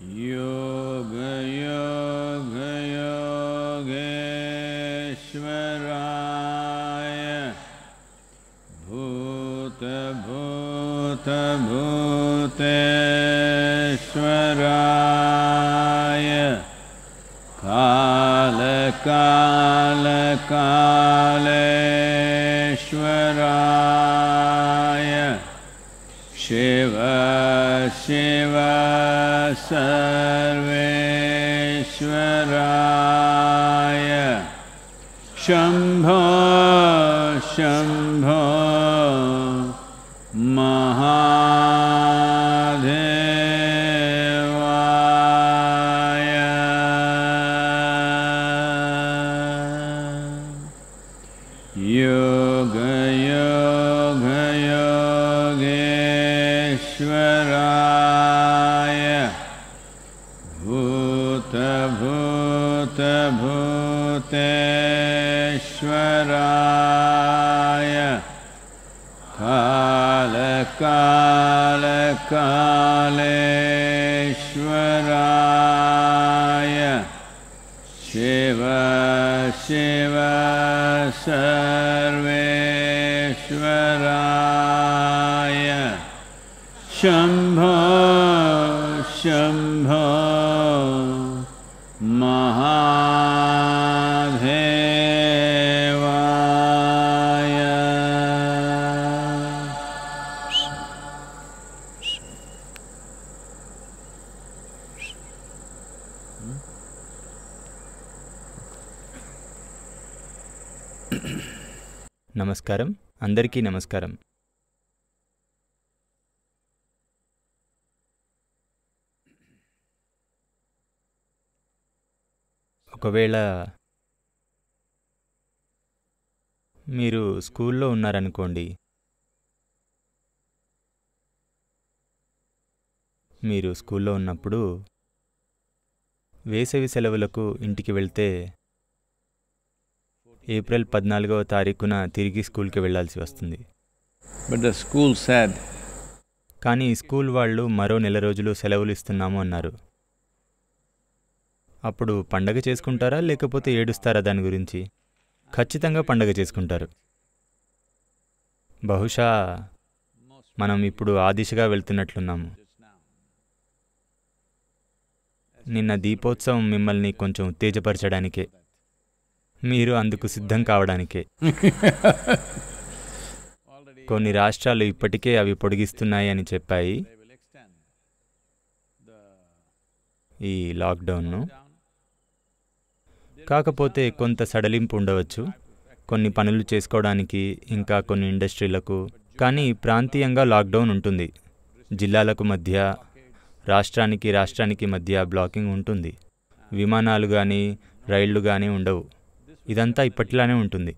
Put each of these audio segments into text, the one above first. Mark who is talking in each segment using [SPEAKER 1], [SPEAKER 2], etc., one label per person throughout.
[SPEAKER 1] You ईश्वराय शेवाश्वराय शम्भ शम्भ
[SPEAKER 2] నమస్కారం అందరికీ నమస్కారం ఒకవేళ మీరు స్కూల్లో ఉన్నారనుకోండి మీరు స్కూల్లో ఉన్నప్పుడు వేసవి సెలవులకు ఇంటికి వెళ్తే ఏప్రిల్ పద్నాలుగవ తారీఖున తిరిగి స్కూల్కి వెళ్లాల్సి వస్తుంది బట్ ద స్కూల్ కానీ స్కూల్ వాళ్ళు మరో నెల రోజులు సెలవులు ఇస్తున్నాము అన్నారు అప్పుడు పండగ చేసుకుంటారా లేకపోతే ఏడుస్తారా దాని గురించి ఖచ్చితంగా పండగ చేసుకుంటారు బహుశా మనం ఇప్పుడు ఆ దిశగా వెళ్తున్నట్లున్నాము నిన్న దీపోత్సవం మిమ్మల్ని కొంచెం ఉత్తేజపరచడానికే మీరు అందుకు సిద్ధం కావడానికే కొన్ని రాష్ట్రాలు ఇప్పటికే అవి పొడిగిస్తున్నాయి అని చెప్పాయి ఈ లాక్డౌన్ను కాకపోతే కొంత సడలింపు ఉండవచ్చు కొన్ని పనులు చేసుకోవడానికి ఇంకా కొన్ని ఇండస్ట్రీలకు కానీ ప్రాంతీయంగా లాక్డౌన్ ఉంటుంది జిల్లాలకు మధ్య రాష్ట్రానికి రాష్ట్రానికి మధ్య బ్లాకింగ్ ఉంటుంది విమానాలు కానీ రైళ్లు కానీ ఉండవు ఇదంతా ఇప్పటిలానే ఉంటుంది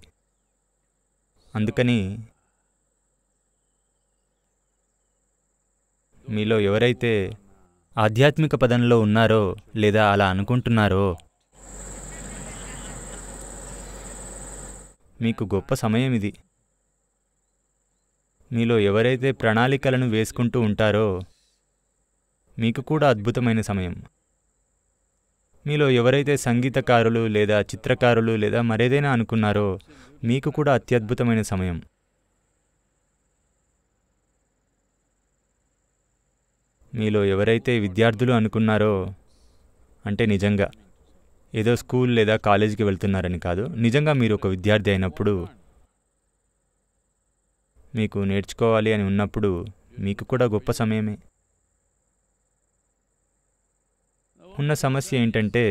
[SPEAKER 2] అందుకని మీలో ఎవరైతే ఆధ్యాత్మిక పదంలో ఉన్నారో లేదా అలా అనుకుంటున్నారో మీకు గొప్ప సమయం ఇది మీలో ఎవరైతే ప్రణాళికలను వేసుకుంటూ ఉంటారో మీకు కూడా అద్భుతమైన సమయం మీలో ఎవరైతే సంగీతకారులు లేదా చిత్రకారులు లేదా మరేదైనా అనుకున్నారో మీకు కూడా అత్యద్భుతమైన సమయం మీలో ఎవరైతే విద్యార్థులు అనుకున్నారో అంటే నిజంగా ఏదో స్కూల్ లేదా కాలేజీకి వెళ్తున్నారని కాదు నిజంగా మీరు ఒక విద్యార్థి అయినప్పుడు మీకు నేర్చుకోవాలి అని ఉన్నప్పుడు మీకు కూడా గొప్ప సమయమే ఉన్న సమస్య ఏంటంటే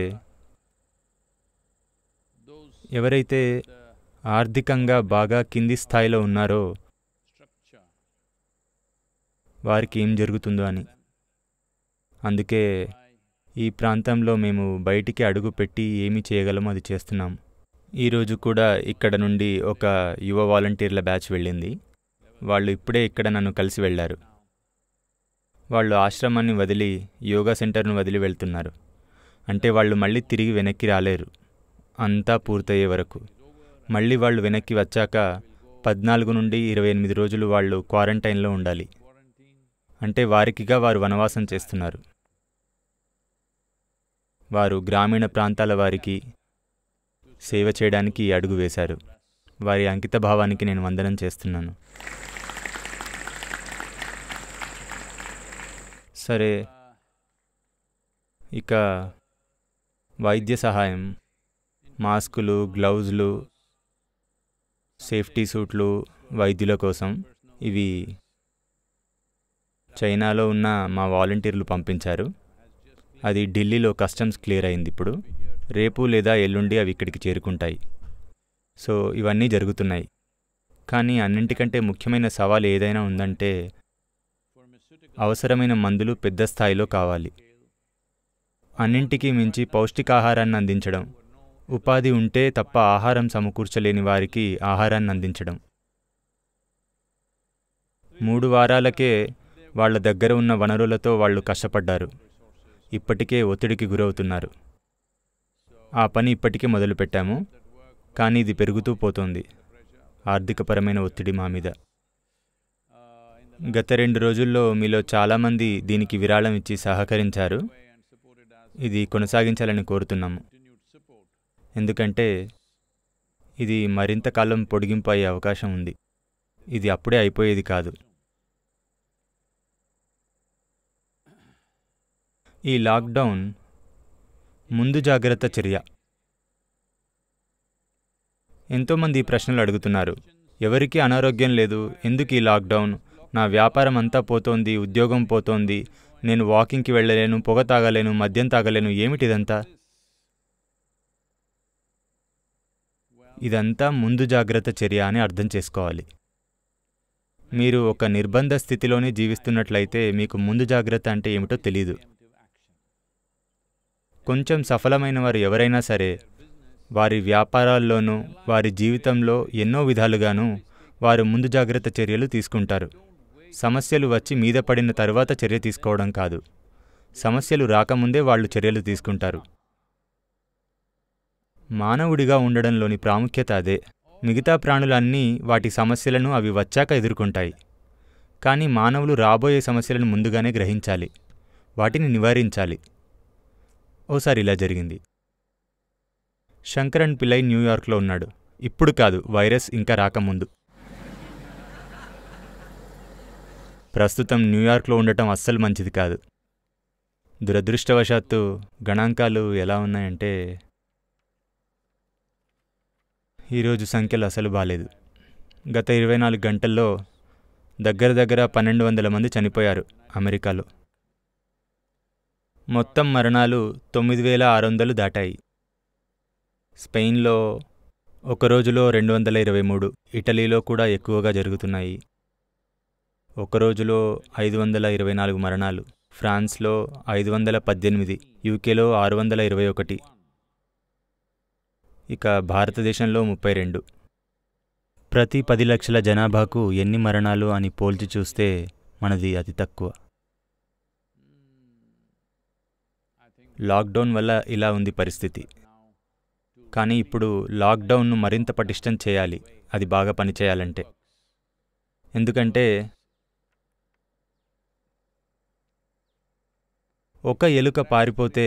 [SPEAKER 2] ఎవరైతే ఆర్థికంగా బాగా కింది స్థాయిలో ఉన్నారో వారికి ఏం జరుగుతుందో అని అందుకే ఈ ప్రాంతంలో మేము బయటికి అడుగు పెట్టి ఏమి చేయగలమో అది చేస్తున్నాం ఈరోజు కూడా ఇక్కడ నుండి ఒక యువ వాలంటీర్ల బ్యాచ్ వెళ్ళింది వాళ్ళు ఇప్పుడే ఇక్కడ నన్ను కలిసి వెళ్ళారు వాళ్ళు ఆశ్రమాన్ని వదిలి యోగా సెంటర్ను వదిలి వెళ్తున్నారు అంటే వాళ్ళు మళ్ళీ తిరిగి వెనక్కి రాలేరు అంతా పూర్తయ్యే వరకు మళ్ళీ వాళ్ళు వెనక్కి వచ్చాక పద్నాలుగు నుండి ఇరవై ఎనిమిది రోజులు వాళ్ళు క్వారంటైన్లో ఉండాలి అంటే వారికిగా వారు వనవాసం చేస్తున్నారు వారు గ్రామీణ ప్రాంతాల వారికి సేవ చేయడానికి అడుగు వేశారు వారి అంకిత భావానికి నేను వందనం చేస్తున్నాను సరే ఇక వైద్య సహాయం మాస్కులు గ్లౌజ్లు సేఫ్టీ సూట్లు వైద్యుల కోసం ఇవి చైనాలో ఉన్న మా వాలంటీర్లు పంపించారు అది ఢిల్లీలో కస్టమ్స్ క్లియర్ అయింది ఇప్పుడు రేపు లేదా ఎల్లుండి అవి ఇక్కడికి చేరుకుంటాయి సో ఇవన్నీ జరుగుతున్నాయి కానీ అన్నింటికంటే ముఖ్యమైన సవాల్ ఏదైనా ఉందంటే అవసరమైన మందులు పెద్ద స్థాయిలో కావాలి అన్నింటికీ మించి పౌష్టికాహారాన్ని అందించడం ఉపాధి ఉంటే తప్ప ఆహారం సమకూర్చలేని వారికి ఆహారాన్ని అందించడం మూడు వారాలకే వాళ్ళ దగ్గర ఉన్న వనరులతో వాళ్ళు కష్టపడ్డారు ఇప్పటికే ఒత్తిడికి గురవుతున్నారు ఆ పని ఇప్పటికే మొదలుపెట్టాము కానీ ఇది పెరుగుతూ పోతోంది ఆర్థికపరమైన ఒత్తిడి మా మీద గత రెండు రోజుల్లో మీలో చాలామంది దీనికి విరాళం ఇచ్చి సహకరించారు ఇది కొనసాగించాలని కోరుతున్నాము ఎందుకంటే ఇది మరింత కాలం పొడిగింపు అయ్యే అవకాశం ఉంది ఇది అప్పుడే అయిపోయేది కాదు ఈ లాక్డౌన్ ముందు జాగ్రత్త చర్య ఎంతోమంది ప్రశ్నలు అడుగుతున్నారు ఎవరికీ అనారోగ్యం లేదు ఎందుకు ఈ లాక్డౌన్ నా వ్యాపారం అంతా పోతోంది ఉద్యోగం పోతోంది నేను వాకింగ్కి వెళ్ళలేను పొగ తాగలేను మద్యం తాగలేను ఏమిటిదంతా ఇదంతా ముందు జాగ్రత్త చర్య అని అర్థం చేసుకోవాలి మీరు ఒక నిర్బంధ స్థితిలోనే జీవిస్తున్నట్లయితే మీకు ముందు జాగ్రత్త అంటే ఏమిటో తెలీదు కొంచెం సఫలమైన వారు ఎవరైనా సరే వారి వ్యాపారాల్లోనూ వారి జీవితంలో ఎన్నో విధాలుగాను వారు ముందు జాగ్రత్త చర్యలు తీసుకుంటారు సమస్యలు వచ్చి మీద పడిన తర్వాత చర్య తీసుకోవడం కాదు సమస్యలు రాకముందే వాళ్ళు చర్యలు తీసుకుంటారు మానవుడిగా ఉండడంలోని ప్రాముఖ్యత అదే మిగతా ప్రాణులన్నీ వాటి సమస్యలను అవి వచ్చాక ఎదుర్కొంటాయి కానీ మానవులు రాబోయే సమస్యలను ముందుగానే గ్రహించాలి వాటిని నివారించాలి ఓసారి ఇలా జరిగింది శంకరన్ పిల్లై న్యూయార్క్లో ఉన్నాడు ఇప్పుడు కాదు వైరస్ ఇంకా రాకముందు ప్రస్తుతం న్యూయార్క్లో ఉండటం అస్సలు మంచిది కాదు దురదృష్టవశాత్తు గణాంకాలు ఎలా ఉన్నాయంటే ఈరోజు సంఖ్యలు అసలు బాలేదు గత ఇరవై నాలుగు గంటల్లో దగ్గర దగ్గర పన్నెండు వందల మంది చనిపోయారు అమెరికాలో మొత్తం మరణాలు తొమ్మిది వేల ఆరు వందలు దాటాయి స్పెయిన్లో ఒక రోజులో రెండు వందల ఇరవై మూడు ఇటలీలో కూడా ఎక్కువగా జరుగుతున్నాయి ఒక రోజులో ఐదు వందల ఇరవై నాలుగు మరణాలు ఫ్రాన్స్లో ఐదు వందల పద్దెనిమిది యూకేలో ఆరు వందల ఇరవై ఒకటి ఇక భారతదేశంలో ముప్పై రెండు ప్రతి పది లక్షల జనాభాకు ఎన్ని మరణాలు అని పోల్చి చూస్తే మనది అతి తక్కువ లాక్డౌన్ వల్ల ఇలా ఉంది పరిస్థితి కానీ ఇప్పుడు లాక్డౌన్ను మరింత పటిష్టం చేయాలి అది బాగా పనిచేయాలంటే ఎందుకంటే ఒక ఎలుక పారిపోతే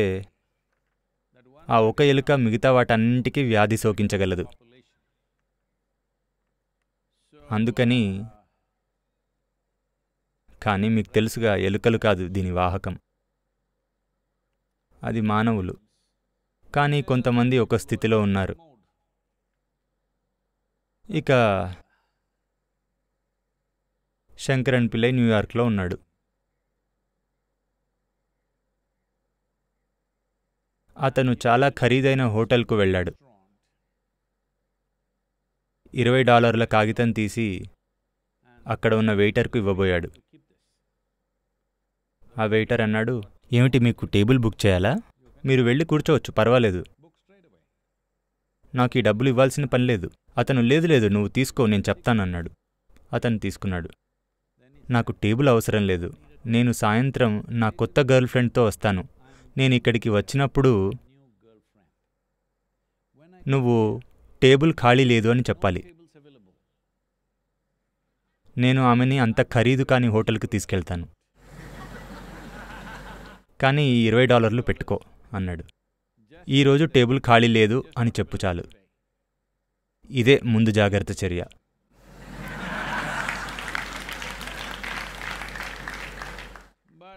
[SPEAKER 2] ఆ ఒక ఎలుక మిగతా వాటన్నింటికీ వ్యాధి సోకించగలదు అందుకని కానీ మీకు తెలుసుగా ఎలుకలు కాదు దీని వాహకం అది మానవులు కానీ కొంతమంది ఒక స్థితిలో ఉన్నారు ఇక శంకరన్ పిల్లై న్యూయార్క్లో ఉన్నాడు అతను చాలా ఖరీదైన హోటల్కు వెళ్ళాడు ఇరవై డాలర్ల కాగితం తీసి అక్కడ ఉన్న వెయిటర్కు ఇవ్వబోయాడు ఆ వెయిటర్ అన్నాడు ఏమిటి మీకు టేబుల్ బుక్ చేయాలా మీరు వెళ్ళి కూర్చోవచ్చు పర్వాలేదు నాకు ఈ డబ్బులు ఇవ్వాల్సిన పని లేదు అతను లేదు లేదు నువ్వు తీసుకో నేను చెప్తానన్నాడు అతను తీసుకున్నాడు నాకు టేబుల్ అవసరం లేదు నేను సాయంత్రం నా కొత్త గర్ల్ఫ్రెండ్తో వస్తాను నేను ఇక్కడికి వచ్చినప్పుడు నువ్వు టేబుల్ ఖాళీ లేదు అని చెప్పాలి నేను ఆమెని అంత ఖరీదు కాని హోటల్కి తీసుకెళ్తాను కానీ ఈ ఇరవై డాలర్లు పెట్టుకో అన్నాడు ఈరోజు టేబుల్ ఖాళీ లేదు అని చెప్పు చాలు ఇదే ముందు జాగ్రత్త చర్య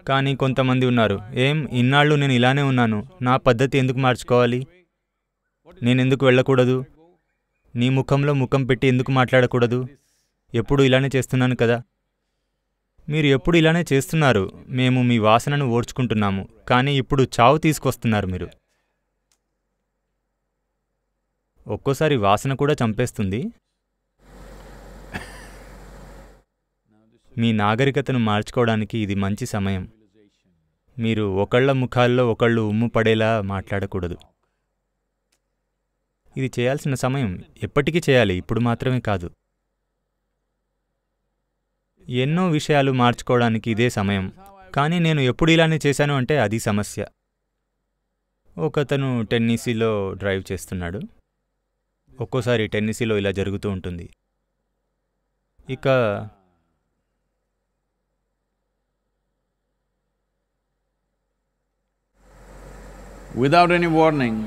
[SPEAKER 2] కానీ కొంతమంది ఉన్నారు ఏం ఇన్నాళ్ళు నేను ఇలానే ఉన్నాను నా పద్ధతి ఎందుకు మార్చుకోవాలి నేనెందుకు వెళ్ళకూడదు నీ ముఖంలో ముఖం పెట్టి ఎందుకు మాట్లాడకూడదు ఎప్పుడు ఇలానే చేస్తున్నాను కదా మీరు ఎప్పుడు ఇలానే చేస్తున్నారు మేము మీ వాసనను ఓడ్చుకుంటున్నాము కానీ ఇప్పుడు చావు తీసుకొస్తున్నారు మీరు ఒక్కోసారి వాసన కూడా చంపేస్తుంది మీ నాగరికతను మార్చుకోవడానికి ఇది మంచి సమయం మీరు ఒకళ్ళ ముఖాల్లో ఒకళ్ళు ఉమ్ము పడేలా మాట్లాడకూడదు ఇది చేయాల్సిన సమయం ఎప్పటికీ చేయాలి ఇప్పుడు మాత్రమే కాదు ఎన్నో విషయాలు మార్చుకోవడానికి ఇదే సమయం కానీ నేను ఎప్పుడు ఇలానే చేశాను అంటే అది సమస్య ఒకతను టెన్నిసీలో డ్రైవ్ చేస్తున్నాడు ఒక్కోసారి టెన్నిసీలో ఇలా జరుగుతూ ఉంటుంది
[SPEAKER 1] ఇక విదౌట్ ఎనీ వార్నింగ్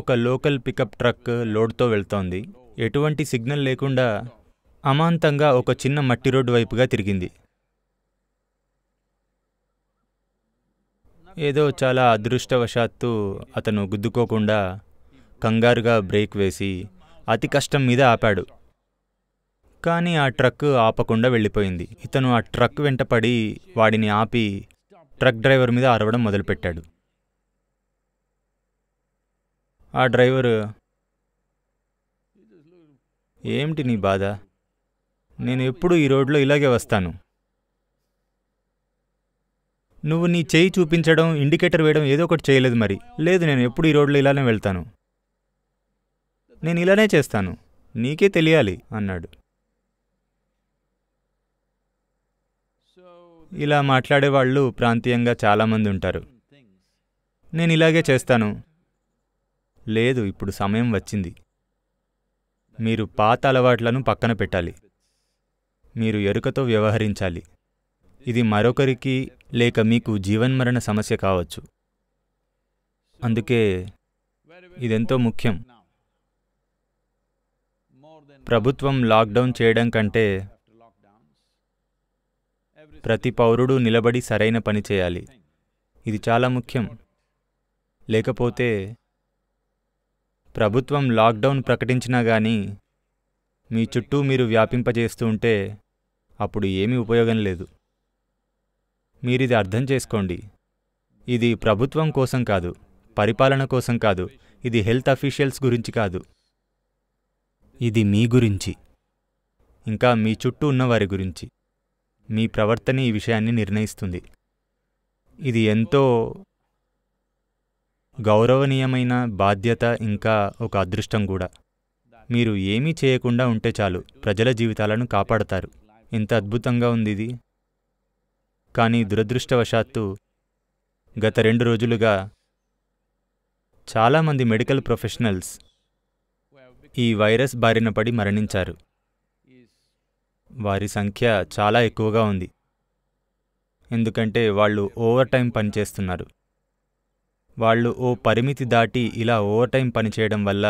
[SPEAKER 2] ఒక లోకల్ పికప్ ట్రక్ లోడ్తో వెళ్తోంది ఎటువంటి సిగ్నల్ లేకుండా అమాంతంగా ఒక చిన్న మట్టి రోడ్డు వైపుగా తిరిగింది ఏదో చాలా అదృష్టవశాత్తు అతను గుద్దుకోకుండా కంగారుగా బ్రేక్ వేసి అతి కష్టం మీద ఆపాడు కానీ ఆ ట్రక్ ఆపకుండా వెళ్ళిపోయింది ఇతను ఆ ట్రక్ వెంటపడి వాడిని ఆపి ట్రక్ డ్రైవర్ మీద అరవడం మొదలుపెట్టాడు ఆ డ్రైవరు ఏమిటి నీ బాధ నేను ఎప్పుడు ఈ రోడ్లో ఇలాగే వస్తాను నువ్వు నీ చేయి చూపించడం ఇండికేటర్ వేయడం ఏదో ఒకటి చేయలేదు మరి లేదు నేను ఎప్పుడు ఈ రోడ్లో ఇలానే వెళ్తాను నేను ఇలానే చేస్తాను నీకే తెలియాలి అన్నాడు ఇలా మాట్లాడే వాళ్ళు ప్రాంతీయంగా చాలామంది ఉంటారు నేను ఇలాగే చేస్తాను లేదు ఇప్పుడు సమయం వచ్చింది మీరు పాత అలవాట్లను పక్కన పెట్టాలి మీరు ఎరుకతో వ్యవహరించాలి ఇది మరొకరికి లేక మీకు జీవన్మరణ సమస్య కావచ్చు అందుకే ఇదెంతో ముఖ్యం ప్రభుత్వం లాక్డౌన్ చేయడం కంటే ప్రతి పౌరుడు నిలబడి సరైన పని చేయాలి ఇది చాలా ముఖ్యం లేకపోతే ప్రభుత్వం లాక్డౌన్ ప్రకటించినా కానీ మీ చుట్టూ మీరు వ్యాపింపజేస్తూ ఉంటే అప్పుడు ఏమీ ఉపయోగం లేదు మీరిది అర్థం చేసుకోండి ఇది ప్రభుత్వం కోసం కాదు పరిపాలన కోసం కాదు ఇది హెల్త్ అఫీషియల్స్ గురించి కాదు ఇది మీ గురించి ఇంకా మీ చుట్టూ ఉన్నవారి గురించి మీ ప్రవర్తన ఈ విషయాన్ని నిర్ణయిస్తుంది ఇది ఎంతో గౌరవనీయమైన బాధ్యత ఇంకా ఒక అదృష్టం కూడా మీరు ఏమీ చేయకుండా ఉంటే చాలు ప్రజల జీవితాలను కాపాడతారు ఎంత అద్భుతంగా ఉంది ఇది కానీ దురదృష్టవశాత్తు గత రెండు రోజులుగా చాలామంది మెడికల్ ప్రొఫెషనల్స్ ఈ వైరస్ బారిన పడి మరణించారు వారి సంఖ్య చాలా ఎక్కువగా ఉంది ఎందుకంటే వాళ్ళు ఓవర్ టైం పనిచేస్తున్నారు వాళ్ళు ఓ పరిమితి దాటి ఇలా ఓవర్ టైం పనిచేయడం వల్ల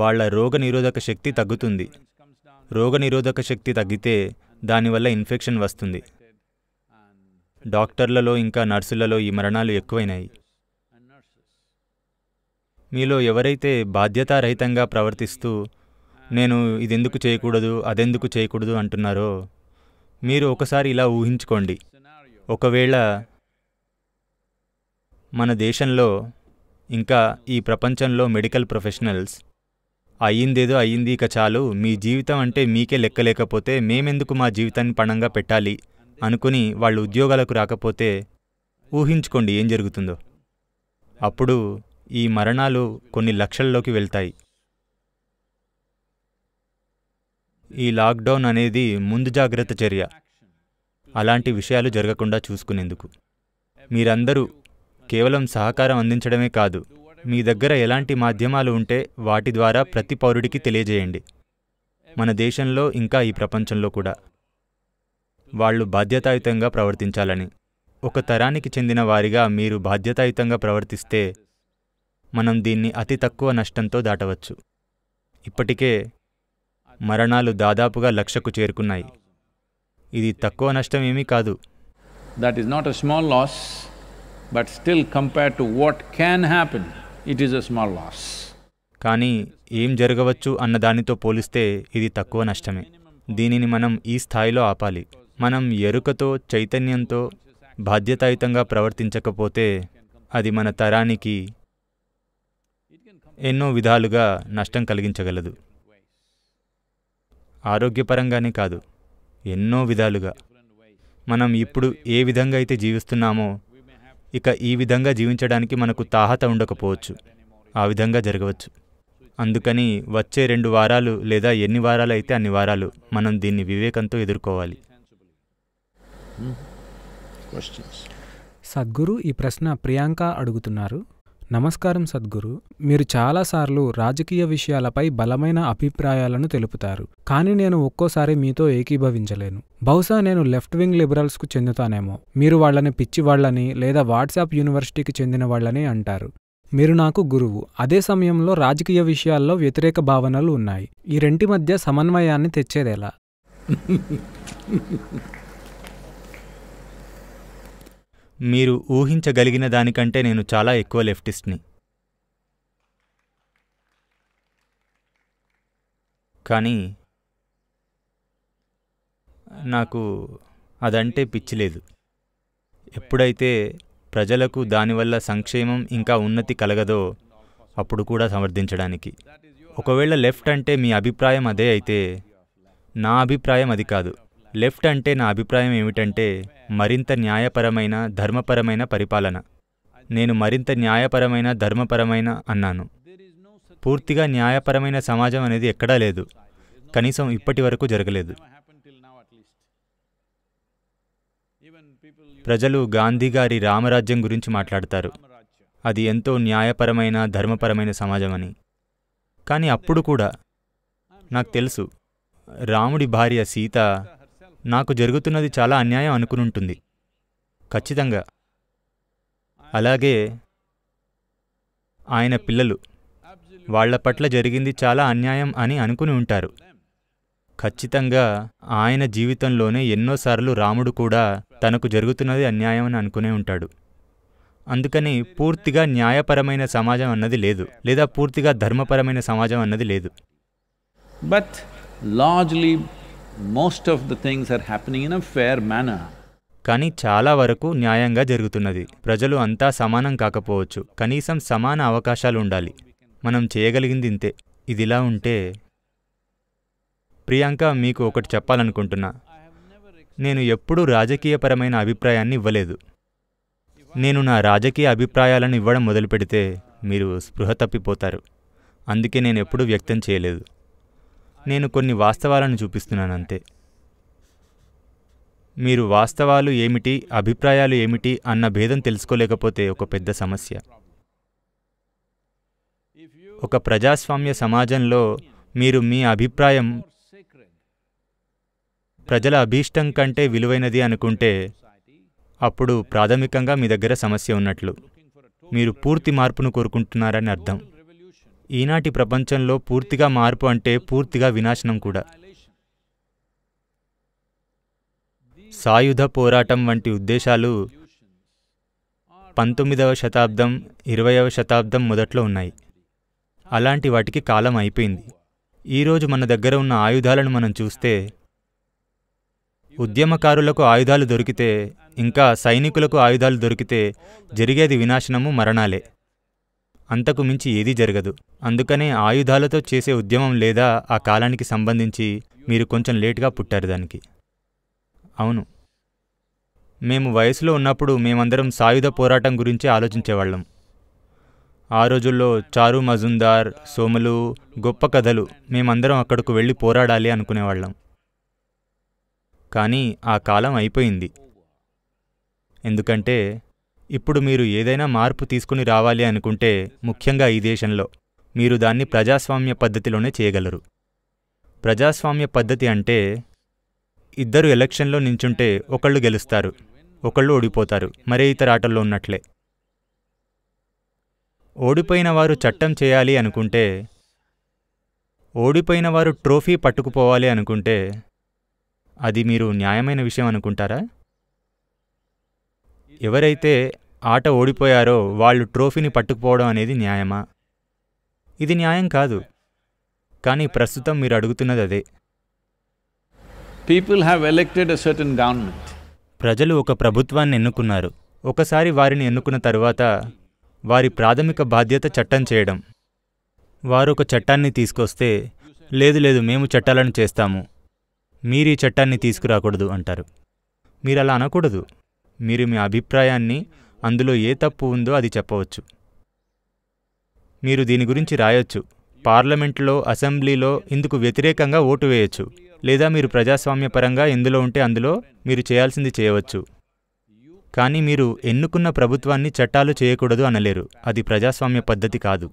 [SPEAKER 2] వాళ్ళ రోగనిరోధక శక్తి తగ్గుతుంది రోగనిరోధక శక్తి తగ్గితే దానివల్ల ఇన్ఫెక్షన్ వస్తుంది డాక్టర్లలో ఇంకా నర్సులలో ఈ మరణాలు ఎక్కువైనాయి మీలో ఎవరైతే బాధ్యతారహితంగా ప్రవర్తిస్తూ నేను ఇదెందుకు చేయకూడదు అదెందుకు చేయకూడదు అంటున్నారో మీరు ఒకసారి ఇలా ఊహించుకోండి ఒకవేళ మన దేశంలో ఇంకా ఈ ప్రపంచంలో మెడికల్ ప్రొఫెషనల్స్ అయ్యిందేదో అయ్యింది ఇక చాలు మీ జీవితం అంటే మీకే లెక్కలేకపోతే మేమెందుకు మా జీవితాన్ని పణంగా పెట్టాలి అనుకుని వాళ్ళు ఉద్యోగాలకు రాకపోతే ఊహించుకోండి ఏం జరుగుతుందో అప్పుడు ఈ మరణాలు కొన్ని లక్షల్లోకి వెళ్తాయి ఈ లాక్డౌన్ అనేది ముందు జాగ్రత్త చర్య అలాంటి విషయాలు జరగకుండా చూసుకునేందుకు మీరందరూ కేవలం సహకారం అందించడమే కాదు మీ దగ్గర ఎలాంటి మాధ్యమాలు ఉంటే వాటి ద్వారా ప్రతి పౌరుడికి తెలియజేయండి మన దేశంలో ఇంకా ఈ ప్రపంచంలో కూడా వాళ్ళు బాధ్యతాయుతంగా ప్రవర్తించాలని ఒక తరానికి చెందిన వారిగా మీరు బాధ్యతాయుతంగా ప్రవర్తిస్తే మనం దీన్ని అతి తక్కువ నష్టంతో దాటవచ్చు ఇప్పటికే మరణాలు దాదాపుగా లక్షకు చేరుకున్నాయి ఇది తక్కువ నష్టం ఏమీ కాదు that is not a small loss but still compare to what can happen it is a small loss కానీ ఏం జరగవచ్చు అన్న దానితో పోలిస్తే ఇది తక్కువ నష్టమే దీనిని మనం ఈ స్థాయిలో ఆపాలి మనం ఎరుకతో చైతన్యంతో బాధ్యతాయుతంగా ప్రవర్తించకపోతే అది మన తరానికి ఎన్నో విధాలుగా నష్టం కలిగించగలదు ఆరోగ్యపరంగానే కాదు ఎన్నో విధాలుగా మనం ఇప్పుడు ఏ విధంగా అయితే జీవిస్తున్నామో ఇక ఈ విధంగా జీవించడానికి మనకు తాహత ఉండకపోవచ్చు ఆ విధంగా జరగవచ్చు అందుకని వచ్చే రెండు వారాలు లేదా ఎన్ని వారాలు అయితే అన్ని వారాలు మనం దీన్ని వివేకంతో ఎదుర్కోవాలి hmm. సద్గురు ఈ ప్రశ్న ప్రియాంక అడుగుతున్నారు నమస్కారం సద్గురు మీరు చాలాసార్లు రాజకీయ విషయాలపై బలమైన అభిప్రాయాలను తెలుపుతారు కానీ నేను ఒక్కోసారి మీతో ఏకీభవించలేను బహుశా నేను లెఫ్ట్ వింగ్ లిబరల్స్కు చెందుతానేమో మీరు వాళ్ళని పిచ్చివాళ్లని లేదా వాట్సాప్ యూనివర్సిటీకి చెందిన వాళ్ళని అంటారు మీరు నాకు గురువు అదే సమయంలో రాజకీయ విషయాల్లో వ్యతిరేక భావనలు ఉన్నాయి ఈ రెంటి మధ్య సమన్వయాన్ని తెచ్చేదేలా మీరు ఊహించగలిగిన దానికంటే నేను చాలా ఎక్కువ లెఫ్టిస్ట్ని కానీ నాకు అదంటే పిచ్చిలేదు ఎప్పుడైతే ప్రజలకు దానివల్ల సంక్షేమం ఇంకా ఉన్నతి కలగదో అప్పుడు కూడా సమర్థించడానికి ఒకవేళ లెఫ్ట్ అంటే మీ అభిప్రాయం అదే అయితే నా అభిప్రాయం అది కాదు లెఫ్ట్ అంటే నా అభిప్రాయం ఏమిటంటే మరింత న్యాయపరమైన ధర్మపరమైన పరిపాలన నేను మరింత న్యాయపరమైన ధర్మపరమైన అన్నాను పూర్తిగా న్యాయపరమైన సమాజం అనేది ఎక్కడా లేదు కనీసం ఇప్పటి వరకు జరగలేదు ప్రజలు గాంధీ గారి రామరాజ్యం గురించి మాట్లాడతారు అది ఎంతో న్యాయపరమైన ధర్మపరమైన సమాజం అని కానీ అప్పుడు కూడా నాకు తెలుసు రాముడి భార్య సీత నాకు జరుగుతున్నది చాలా అన్యాయం అనుకునుంటుంది ఖచ్చితంగా అలాగే ఆయన పిల్లలు వాళ్ల పట్ల జరిగింది చాలా అన్యాయం అని అనుకుని ఉంటారు ఖచ్చితంగా ఆయన జీవితంలోనే ఎన్నోసార్లు రాముడు కూడా తనకు జరుగుతున్నది అన్యాయం అని అనుకునే ఉంటాడు అందుకని పూర్తిగా న్యాయపరమైన సమాజం అన్నది లేదు లేదా పూర్తిగా ధర్మపరమైన సమాజం అన్నది లేదు but largely most of the things are happening in a fair manner కానీ చాలా వరకు న్యాయంగా జరుగుతున్నది ప్రజలు అంతా సమానం కాకపోవచ్చు కనీసం సమాన అవకాశాలు ఉండాలి మనం చేయగలిగింది ఇంతే ఇదిలా ఉంటే ప్రియాంక మీకు ఒకటి చెప్పాలనుకుంటున్నా నేను ఎప్పుడూ రాజకీయపరమైన అభిప్రాయాన్ని ఇవ్వలేదు నేను నా రాజకీయ అభిప్రాయాలను ఇవ్వడం మొదలుపెడితే మీరు స్పృహ తప్పిపోతారు అందుకే నేను ఎప్పుడూ వ్యక్తం చేయలేదు నేను కొన్ని వాస్తవాలను చూపిస్తున్నాను అంతే మీరు వాస్తవాలు ఏమిటి అభిప్రాయాలు ఏమిటి అన్న భేదం తెలుసుకోలేకపోతే ఒక పెద్ద సమస్య ఒక ప్రజాస్వామ్య సమాజంలో మీరు మీ అభిప్రాయం ప్రజల అభీష్టం కంటే విలువైనది అనుకుంటే అప్పుడు ప్రాథమికంగా మీ దగ్గర సమస్య ఉన్నట్లు మీరు పూర్తి మార్పును కోరుకుంటున్నారని అర్థం ఈనాటి ప్రపంచంలో పూర్తిగా మార్పు అంటే పూర్తిగా వినాశనం కూడా సాయుధ పోరాటం వంటి ఉద్దేశాలు పంతొమ్మిదవ శతాబ్దం ఇరవయవ శతాబ్దం మొదట్లో ఉన్నాయి అలాంటి వాటికి కాలం అయిపోయింది ఈరోజు మన దగ్గర ఉన్న ఆయుధాలను మనం చూస్తే ఉద్యమకారులకు ఆయుధాలు దొరికితే ఇంకా సైనికులకు ఆయుధాలు దొరికితే జరిగేది వినాశనము మరణాలే అంతకు మించి ఏదీ జరగదు అందుకనే ఆయుధాలతో చేసే ఉద్యమం లేదా ఆ కాలానికి సంబంధించి మీరు కొంచెం లేటుగా పుట్టారు దానికి అవును మేము వయసులో ఉన్నప్పుడు మేమందరం సాయుధ పోరాటం గురించి ఆలోచించేవాళ్ళం ఆ రోజుల్లో చారు మజుందార్ సోములు గొప్ప కథలు మేమందరం అక్కడకు వెళ్ళి పోరాడాలి అనుకునేవాళ్ళం కానీ ఆ కాలం అయిపోయింది ఎందుకంటే ఇప్పుడు మీరు ఏదైనా మార్పు తీసుకుని రావాలి అనుకుంటే ముఖ్యంగా ఈ దేశంలో మీరు దాన్ని ప్రజాస్వామ్య పద్ధతిలోనే చేయగలరు ప్రజాస్వామ్య పద్ధతి అంటే ఇద్దరు ఎలక్షన్లో నించుంటే ఒకళ్ళు గెలుస్తారు ఒకళ్ళు ఓడిపోతారు మరే ఇతర ఆటల్లో ఉన్నట్లే ఓడిపోయిన వారు చట్టం చేయాలి అనుకుంటే ఓడిపోయిన వారు ట్రోఫీ పట్టుకుపోవాలి అనుకుంటే అది మీరు న్యాయమైన విషయం అనుకుంటారా ఎవరైతే ఆట ఓడిపోయారో వాళ్ళు ట్రోఫీని పట్టుకుపోవడం అనేది న్యాయమా ఇది న్యాయం కాదు కానీ ప్రస్తుతం మీరు అడుగుతున్నది అదే people have elected certain government ప్రజలు ఒక ప్రభుత్వాన్ని ఎన్నుకున్నారు ఒకసారి వారిని ఎన్నుకున్న తర్వాత వారి ప్రాథమిక బాధ్యత చట్టం చేయడం వారు ఒక చట్టాన్ని తీసుకొస్తే లేదు లేదు మేము చట్టాలను చేస్తాము మీరు ఈ చట్టాన్ని తీసుకురాకూడదు అంటారు మీరు అలా అనకూడదు మీరు మీ అభిప్రాయాన్ని అందులో ఏ తప్పు ఉందో అది చెప్పవచ్చు మీరు దీని గురించి రాయొచ్చు పార్లమెంట్లో అసెంబ్లీలో ఇందుకు వ్యతిరేకంగా ఓటు వేయొచ్చు లేదా మీరు ప్రజాస్వామ్యపరంగా ఎందులో ఉంటే అందులో మీరు చేయాల్సింది చేయవచ్చు కానీ మీరు ఎన్నుకున్న ప్రభుత్వాన్ని చట్టాలు చేయకూడదు అనలేరు అది ప్రజాస్వామ్య పద్ధతి కాదు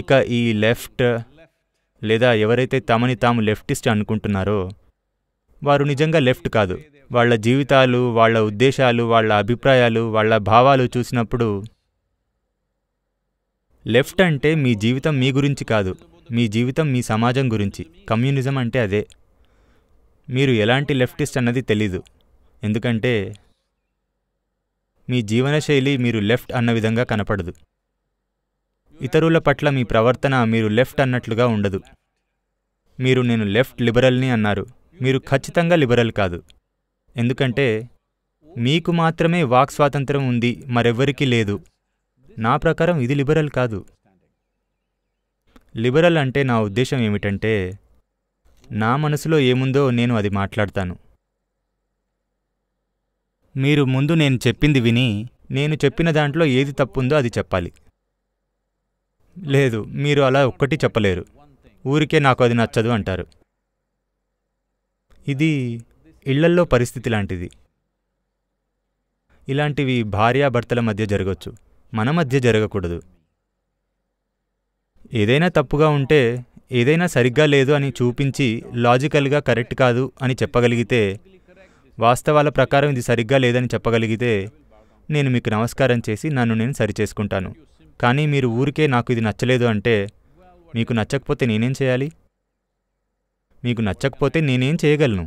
[SPEAKER 2] ఇక ఈ లెఫ్ట్ లేదా ఎవరైతే తమని తాము లెఫ్టిస్ట్ అనుకుంటున్నారో వారు నిజంగా లెఫ్ట్ కాదు వాళ్ళ జీవితాలు వాళ్ళ ఉద్దేశాలు వాళ్ళ అభిప్రాయాలు వాళ్ళ భావాలు చూసినప్పుడు లెఫ్ట్ అంటే మీ జీవితం మీ గురించి కాదు మీ జీవితం మీ సమాజం గురించి కమ్యూనిజం అంటే అదే మీరు ఎలాంటి లెఫ్టిస్ట్ అన్నది తెలీదు ఎందుకంటే మీ జీవనశైలి మీరు లెఫ్ట్ అన్న విధంగా కనపడదు ఇతరుల పట్ల మీ ప్రవర్తన మీరు లెఫ్ట్ అన్నట్లుగా ఉండదు మీరు నేను లెఫ్ట్ లిబరల్ని అన్నారు మీరు ఖచ్చితంగా లిబరల్ కాదు ఎందుకంటే మీకు మాత్రమే వాక్ స్వాతంత్రం ఉంది మరెవ్వరికీ లేదు నా ప్రకారం ఇది లిబరల్ కాదు లిబరల్ అంటే నా ఉద్దేశం ఏమిటంటే నా మనసులో ఏముందో నేను అది మాట్లాడతాను మీరు ముందు నేను చెప్పింది విని నేను చెప్పిన దాంట్లో ఏది తప్పుందో అది చెప్పాలి లేదు మీరు అలా ఒక్కటి చెప్పలేరు ఊరికే నాకు అది నచ్చదు అంటారు ఇది ఇళ్లల్లో పరిస్థితి లాంటిది ఇలాంటివి భార్యాభర్తల మధ్య జరగచ్చు మన మధ్య జరగకూడదు ఏదైనా తప్పుగా ఉంటే ఏదైనా సరిగ్గా లేదు అని చూపించి లాజికల్గా కరెక్ట్ కాదు అని చెప్పగలిగితే వాస్తవాల ప్రకారం ఇది సరిగ్గా లేదని చెప్పగలిగితే నేను మీకు నమస్కారం చేసి నన్ను నేను సరిచేసుకుంటాను కానీ మీరు ఊరికే నాకు ఇది నచ్చలేదు అంటే మీకు నచ్చకపోతే నేనేం చేయాలి మీకు నచ్చకపోతే నేనేం చేయగలను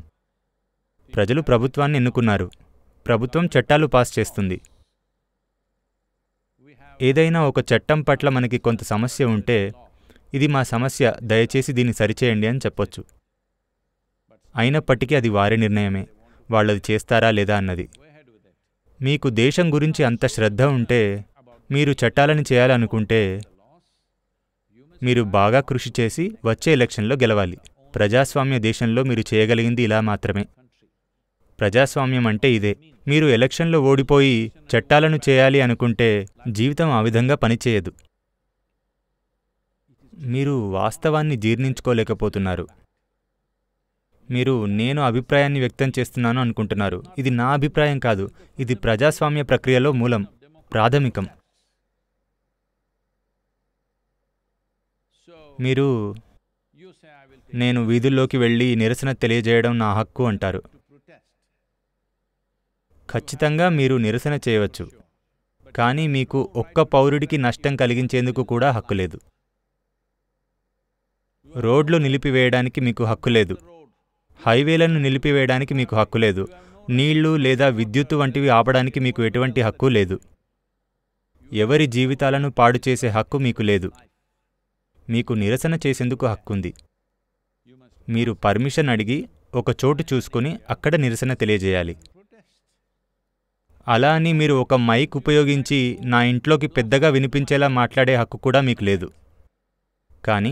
[SPEAKER 2] ప్రజలు ప్రభుత్వాన్ని ఎన్నుకున్నారు ప్రభుత్వం చట్టాలు పాస్ చేస్తుంది ఏదైనా ఒక చట్టం పట్ల మనకి కొంత సమస్య ఉంటే ఇది మా సమస్య దయచేసి దీన్ని సరిచేయండి అని చెప్పొచ్చు అయినప్పటికీ అది వారి నిర్ణయమే వాళ్ళది చేస్తారా లేదా అన్నది మీకు దేశం గురించి అంత శ్రద్ధ ఉంటే మీరు చట్టాలని చేయాలనుకుంటే మీరు బాగా కృషి చేసి వచ్చే ఎలక్షన్లో గెలవాలి ప్రజాస్వామ్య దేశంలో మీరు చేయగలిగింది ఇలా మాత్రమే ప్రజాస్వామ్యం అంటే ఇదే మీరు ఎలక్షన్లో ఓడిపోయి చట్టాలను చేయాలి అనుకుంటే జీవితం ఆ విధంగా పనిచేయదు మీరు వాస్తవాన్ని జీర్ణించుకోలేకపోతున్నారు మీరు నేను అభిప్రాయాన్ని వ్యక్తం చేస్తున్నాను అనుకుంటున్నారు ఇది నా అభిప్రాయం కాదు ఇది ప్రజాస్వామ్య ప్రక్రియలో మూలం ప్రాథమికం మీరు నేను వీధుల్లోకి వెళ్ళి నిరసన తెలియజేయడం నా హక్కు అంటారు ఖచ్చితంగా మీరు నిరసన చేయవచ్చు కానీ మీకు ఒక్క పౌరుడికి నష్టం కలిగించేందుకు కూడా హక్కు లేదు రోడ్లు నిలిపివేయడానికి మీకు హక్కు లేదు హైవేలను నిలిపివేయడానికి మీకు హక్కు లేదు నీళ్లు లేదా విద్యుత్తు వంటివి ఆపడానికి మీకు ఎటువంటి హక్కు లేదు ఎవరి జీవితాలను పాడు చేసే హక్కు మీకు లేదు మీకు నిరసన చేసేందుకు హక్కుంది మీరు పర్మిషన్ అడిగి ఒక చోటు చూసుకుని అక్కడ నిరసన తెలియజేయాలి అలా అని మీరు ఒక మైక్ ఉపయోగించి నా ఇంట్లోకి పెద్దగా వినిపించేలా మాట్లాడే హక్కు కూడా మీకు లేదు కానీ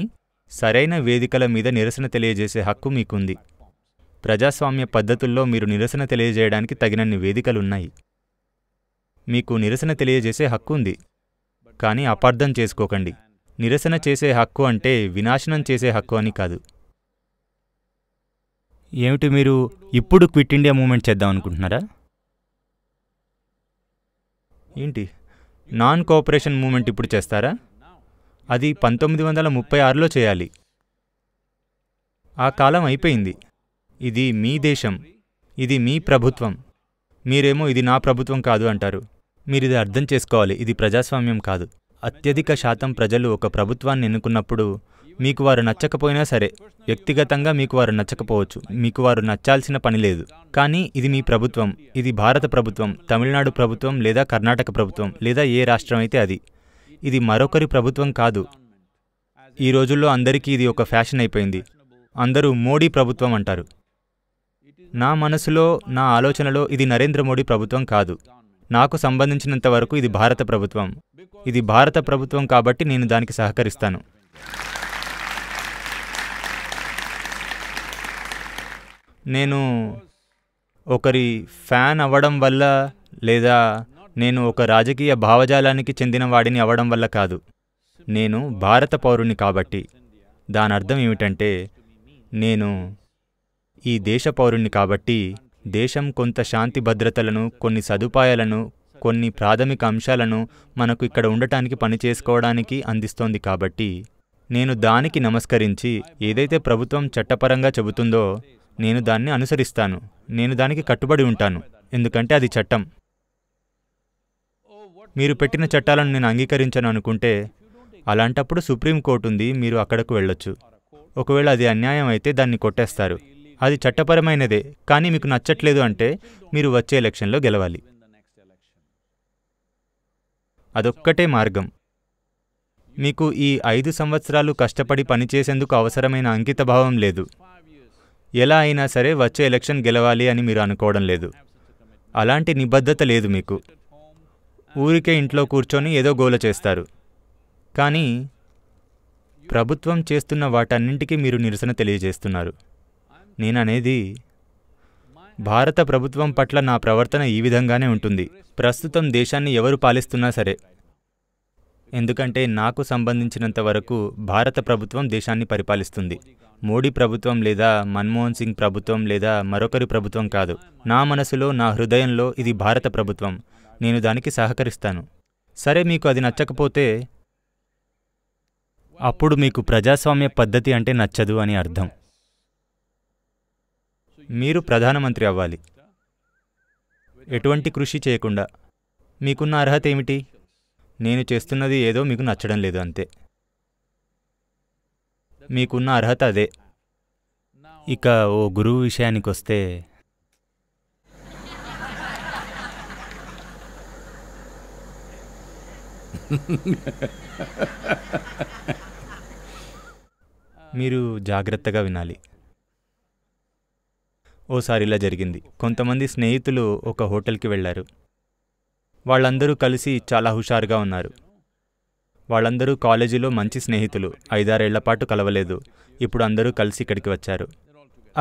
[SPEAKER 2] సరైన వేదికల మీద నిరసన తెలియజేసే హక్కు మీకుంది ప్రజాస్వామ్య పద్ధతుల్లో మీరు నిరసన తెలియజేయడానికి తగినన్ని వేదికలున్నాయి మీకు నిరసన తెలియజేసే హక్కు ఉంది కానీ అపార్థం చేసుకోకండి నిరసన చేసే హక్కు అంటే వినాశనం చేసే హక్కు అని కాదు ఏమిటి మీరు ఇప్పుడు క్విట్ ఇండియా మూమెంట్ చేద్దాం అనుకుంటున్నారా ఏంటి నాన్ కోఆపరేషన్ మూమెంట్ ఇప్పుడు చేస్తారా అది పంతొమ్మిది వందల ముప్పై ఆరులో చేయాలి ఆ కాలం అయిపోయింది ఇది మీ దేశం ఇది మీ ప్రభుత్వం మీరేమో ఇది నా ప్రభుత్వం కాదు అంటారు మీరు ఇది అర్థం చేసుకోవాలి ఇది ప్రజాస్వామ్యం కాదు అత్యధిక శాతం ప్రజలు ఒక ప్రభుత్వాన్ని ఎన్నుకున్నప్పుడు మీకు వారు నచ్చకపోయినా సరే వ్యక్తిగతంగా మీకు వారు నచ్చకపోవచ్చు మీకు వారు నచ్చాల్సిన పని లేదు కానీ ఇది మీ ప్రభుత్వం ఇది భారత ప్రభుత్వం తమిళనాడు ప్రభుత్వం లేదా కర్ణాటక ప్రభుత్వం లేదా ఏ రాష్ట్రం అయితే అది ఇది మరొకరి ప్రభుత్వం కాదు ఈ రోజుల్లో అందరికీ ఇది ఒక ఫ్యాషన్ అయిపోయింది అందరూ మోడీ ప్రభుత్వం అంటారు నా మనసులో నా ఆలోచనలో ఇది నరేంద్ర మోడీ ప్రభుత్వం కాదు నాకు సంబంధించినంత వరకు ఇది భారత ప్రభుత్వం ఇది భారత ప్రభుత్వం కాబట్టి నేను దానికి సహకరిస్తాను నేను ఒకరి ఫ్యాన్ అవ్వడం వల్ల లేదా నేను ఒక రాజకీయ భావజాలానికి చెందిన వాడిని అవ్వడం వల్ల కాదు నేను భారత పౌరుని కాబట్టి దాని అర్థం ఏమిటంటే నేను ఈ దేశ పౌరుణ్ణి కాబట్టి దేశం కొంత శాంతి భద్రతలను కొన్ని సదుపాయాలను కొన్ని ప్రాథమిక అంశాలను మనకు ఇక్కడ ఉండటానికి పనిచేసుకోవడానికి అందిస్తోంది కాబట్టి నేను దానికి నమస్కరించి ఏదైతే ప్రభుత్వం చట్టపరంగా చెబుతుందో నేను దాన్ని అనుసరిస్తాను నేను దానికి కట్టుబడి ఉంటాను ఎందుకంటే అది చట్టం మీరు పెట్టిన చట్టాలను నేను అంగీకరించను అనుకుంటే అలాంటప్పుడు సుప్రీంకోర్టు ఉంది మీరు అక్కడకు వెళ్ళొచ్చు ఒకవేళ అది అన్యాయం అయితే దాన్ని కొట్టేస్తారు అది చట్టపరమైనదే కానీ మీకు నచ్చట్లేదు అంటే మీరు వచ్చే ఎలక్షన్లో గెలవాలి అదొక్కటే మార్గం మీకు ఈ ఐదు సంవత్సరాలు కష్టపడి పనిచేసేందుకు అవసరమైన అంకితభావం లేదు ఎలా అయినా సరే వచ్చే ఎలక్షన్ గెలవాలి అని మీరు అనుకోవడం లేదు అలాంటి నిబద్ధత లేదు మీకు ఊరికే ఇంట్లో కూర్చొని ఏదో గోల చేస్తారు కానీ ప్రభుత్వం చేస్తున్న వాటన్నింటికీ మీరు నిరసన తెలియజేస్తున్నారు నేననేది భారత ప్రభుత్వం పట్ల నా ప్రవర్తన ఈ విధంగానే ఉంటుంది ప్రస్తుతం దేశాన్ని ఎవరు పాలిస్తున్నా సరే ఎందుకంటే నాకు సంబంధించినంత వరకు భారత ప్రభుత్వం దేశాన్ని పరిపాలిస్తుంది మోడీ ప్రభుత్వం లేదా మన్మోహన్ సింగ్ ప్రభుత్వం లేదా మరొకరి ప్రభుత్వం కాదు నా మనసులో నా హృదయంలో ఇది భారత ప్రభుత్వం నేను దానికి సహకరిస్తాను సరే మీకు అది నచ్చకపోతే అప్పుడు మీకు ప్రజాస్వామ్య పద్ధతి అంటే నచ్చదు అని అర్థం మీరు ప్రధానమంత్రి అవ్వాలి ఎటువంటి కృషి చేయకుండా మీకున్న అర్హత ఏమిటి నేను చేస్తున్నది ఏదో మీకు నచ్చడం లేదు అంతే మీకున్న అర్హత అదే ఇక ఓ గురువు విషయానికి వస్తే మీరు జాగ్రత్తగా వినాలి ఓసారి ఇలా జరిగింది కొంతమంది స్నేహితులు ఒక హోటల్కి వెళ్ళారు వాళ్ళందరూ కలిసి చాలా హుషారుగా ఉన్నారు వాళ్ళందరూ కాలేజీలో మంచి స్నేహితులు ఐదారేళ్ల పాటు కలవలేదు ఇప్పుడు అందరూ కలిసి ఇక్కడికి వచ్చారు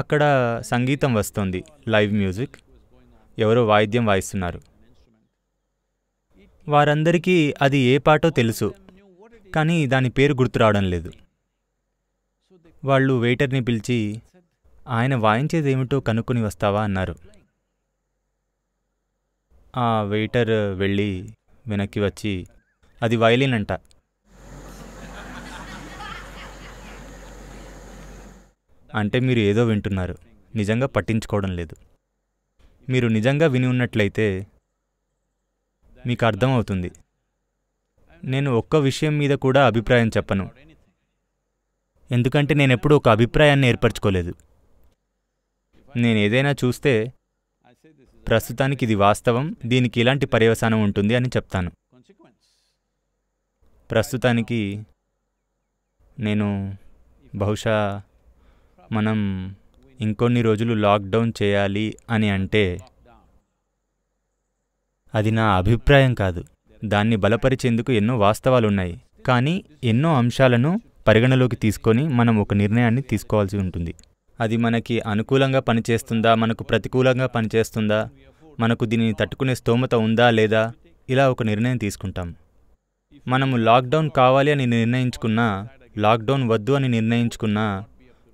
[SPEAKER 2] అక్కడ సంగీతం వస్తుంది లైవ్ మ్యూజిక్ ఎవరో వాయిద్యం వాయిస్తున్నారు వారందరికీ అది ఏ పాటో తెలుసు కానీ దాని పేరు గుర్తురావడం లేదు వాళ్ళు వెయిటర్ని పిలిచి ఆయన వాయించేదేమిటో కనుక్కొని వస్తావా అన్నారు ఆ వెయిటర్ వెళ్ళి వెనక్కి వచ్చి అది వయలిన్ అంట అంటే మీరు ఏదో వింటున్నారు నిజంగా పట్టించుకోవడం లేదు మీరు నిజంగా విని ఉన్నట్లయితే మీకు అర్థమవుతుంది నేను ఒక్క విషయం మీద కూడా అభిప్రాయం చెప్పను ఎందుకంటే నేను ఎప్పుడూ ఒక అభిప్రాయాన్ని ఏర్పరచుకోలేదు నేను ఏదైనా చూస్తే ప్రస్తుతానికి ఇది వాస్తవం దీనికి ఇలాంటి పర్యవసానం ఉంటుంది అని చెప్తాను ప్రస్తుతానికి నేను బహుశా మనం ఇంకొన్ని రోజులు లాక్డౌన్ చేయాలి అని అంటే అది నా అభిప్రాయం కాదు దాన్ని బలపరిచేందుకు ఎన్నో వాస్తవాలు ఉన్నాయి కానీ ఎన్నో అంశాలను పరిగణలోకి తీసుకొని మనం ఒక నిర్ణయాన్ని తీసుకోవాల్సి ఉంటుంది అది మనకి అనుకూలంగా పనిచేస్తుందా మనకు ప్రతికూలంగా పనిచేస్తుందా మనకు దీనిని తట్టుకునే స్తోమత ఉందా లేదా ఇలా ఒక నిర్ణయం తీసుకుంటాం మనము లాక్డౌన్ కావాలి అని నిర్ణయించుకున్నా లాక్డౌన్ వద్దు అని నిర్ణయించుకున్నా